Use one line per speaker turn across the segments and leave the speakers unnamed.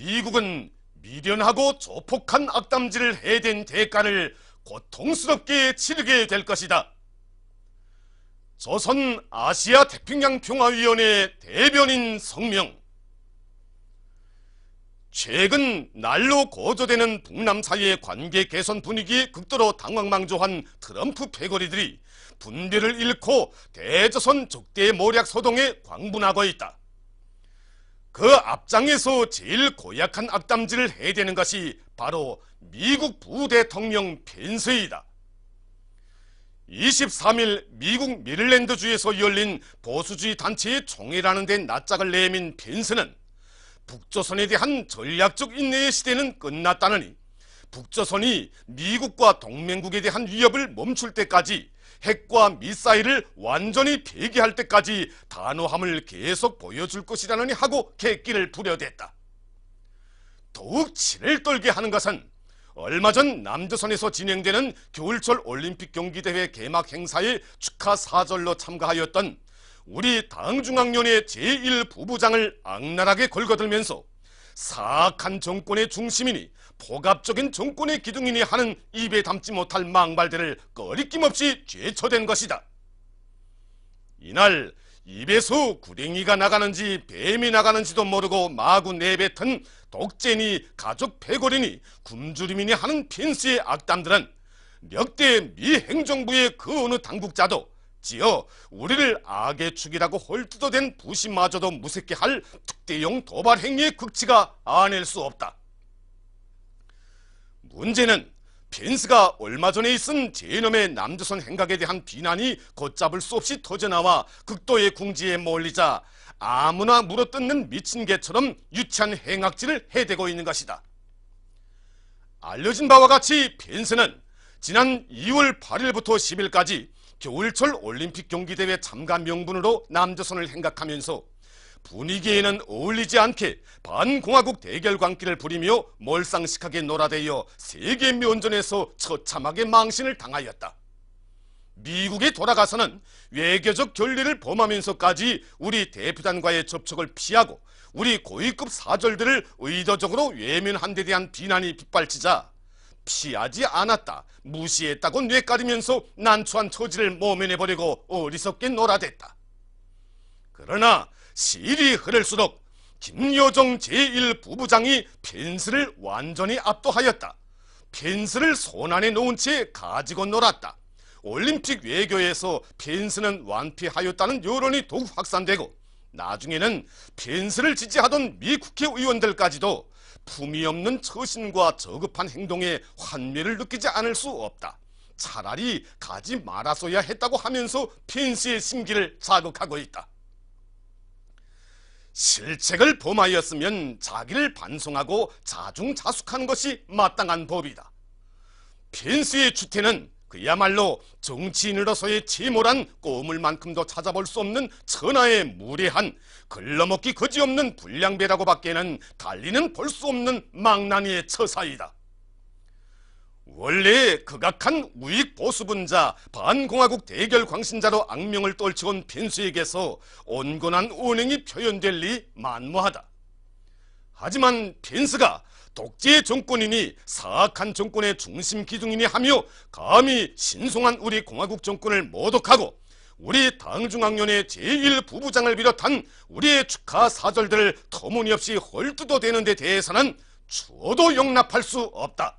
미국은 미련하고 조폭한 악담질을 해댄 대가를 고통스럽게 치르게 될 것이다. 조선 아시아 태평양 평화위원회 대변인 성명 최근 날로 고조되는 북남 사이의 관계 개선 분위기 극도로 당황망조한 트럼프 패거리들이 분별을 잃고 대조선 적대 모략 소동에 광분하고 있다. 그 앞장에서 제일 고약한 악담질을 해대는 것이 바로 미국 부대통령 펜스이다. 23일 미국 메릴랜드주에서 열린 보수주의 단체의 총회라는 데 낯짝을 내민 펜스는 북조선에 대한 전략적 인내의 시대는 끝났다느니 북조선이 미국과 동맹국에 대한 위협을 멈출 때까지 핵과 미사일을 완전히 폐기할 때까지 단호함을 계속 보여줄 것이라느니 하고 객기를 부려댔다. 더욱 치을 떨게 하는 것은 얼마 전 남조선에서 진행되는 겨울철 올림픽 경기대회 개막 행사에 축하 사절로 참가하였던 우리 당중앙위원회 제1부부장을 악랄하게 걸거들면서 사악한 정권의 중심이니 포갑적인 정권의 기둥이니 하는 입에 담지 못할 망발들을 꺼리낌없이 죄처된 것이다. 이날 입에서 구랭이가 나가는지 뱀이 나가는지도 모르고 마구 내뱉은 독재니 가족 패거리니 굶주림이니 하는 핀스의 악담들은 역대 미 행정부의 그 어느 당국자도 지어 우리를 악의 축이라고 헐뜯어댄 부심마저도무색게할특대용 도발 행위의 극치가 아닐 수 없다. 문제는 빈스가 얼마 전에 있은 제놈의 남조선 행각에 대한 비난이 걷잡을 수 없이 터져나와 극도의 궁지에 몰리자 아무나 물어뜯는 미친 개처럼 유치한 행악질을 해대고 있는 것이다. 알려진 바와 같이 빈스는 지난 2월 8일부터 10일까지 겨울철 올림픽 경기대회 참가 명분으로 남조선을 행각하면서 분위기에는 어울리지 않게 반공화국 대결광기를 부리며 몰상식하게 놀아대어 세계 면전에서 처참하게 망신을 당하였다. 미국에 돌아가서는 외교적 결례를 범하면서까지 우리 대표단과의 접촉을 피하고 우리 고위급 사절들을 의도적으로 외면한 데 대한 비난이 빗발치자 피하지 않았다. 무시했다고 뇌까리면서 난처한 처지를 모면해버리고 어리석게 놀아댔다. 그러나 시일이 흐를수록 김여정 제1부부장이 펜스를 완전히 압도하였다. 펜스를 손안에 놓은 채 가지고 놀았다. 올림픽 외교에서 펜스는 완피하였다는 여론이 더욱 확산되고 나중에는 펜스를 지지하던 미 국회의원들까지도 품위 없는 처신과 저급한 행동에 환멸을 느끼지 않을 수 없다. 차라리 가지 말았어야 했다고 하면서 펜스의 심기를 자극하고 있다. 실책을 범하였으면 자기를 반성하고 자중자숙하는 것이 마땅한 법이다. 펜스의 주태는 그야말로 정치인으로서의 침몰한 꼬물만큼도 찾아볼 수 없는 천하의 무례한 글러먹기 거지없는 불량배라고 밖에는 달리는 볼 수 없는 망나니의 처사이다. 원래 극악한 우익 보수분자 반공화국 대결 광신자로 악명을 떨치온 빈수에게서 온건한 운행이 표현될 리 만무하다. 하지만 펜스가 독재 정권이니 사악한 정권의 중심 기둥이니 하며 감히 신성한 우리 공화국 정권을 모독하고 우리 당중앙련의 제1부부장을 비롯한 우리의 축하 사절들을 터무니없이 헐뜯어 대는 데 대해서는 추어도 용납할 수 없다.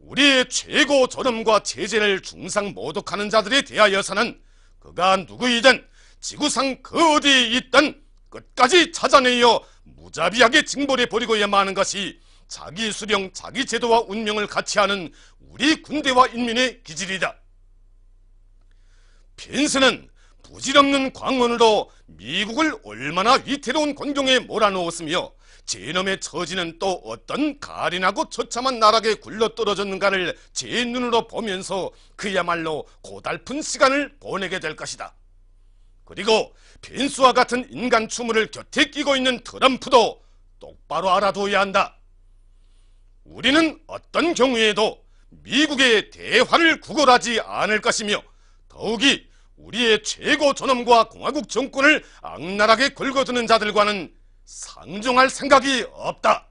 우리의 최고 저렴과 체제를 중상 모독하는 자들에 대하여서는 그가 누구이든 지구상 그 어디에 있든 끝까지 찾아내어 무자비하게 징벌해 버리고야만 하는 것이 자기 수령, 자기 제도와 운명을 같이 하는 우리 군대와 인민의 기질이다. 펜스는 부질없는 광원으로 미국을 얼마나 위태로운 광경에 몰아넣었으며 제놈의 처지는 또 어떤 가린하고 처참한 나락에 굴러떨어졌는가를 제 눈으로 보면서 그야말로 고달픈 시간을 보내게 될 것이다. 그리고 빈수와 같은 인간 추문을 곁에 끼고 있는 트럼프도 똑바로 알아둬야 한다. 우리는 어떤 경우에도 미국의 대화를 구걸하지 않을 것이며 더욱이 우리의 최고 전엄과 공화국 정권을 악랄하게 긁어드는 자들과는 상종할 생각이 없다.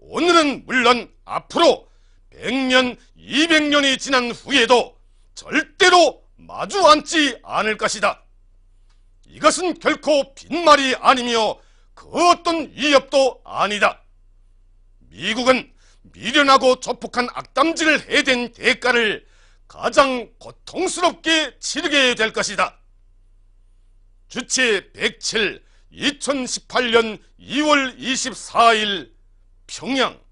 오늘은 물론 앞으로 100년, 200년이 지난 후에도 절대로 마주 앉지 않을 것이다. 이것은 결코 빈말이 아니며 그 어떤 위협도 아니다. 미국은 미련하고 조폭한 악담질을 해댄 대가를 가장 고통스럽게 치르게 될 것이다. 주체 107 2018년 2월 24일 평양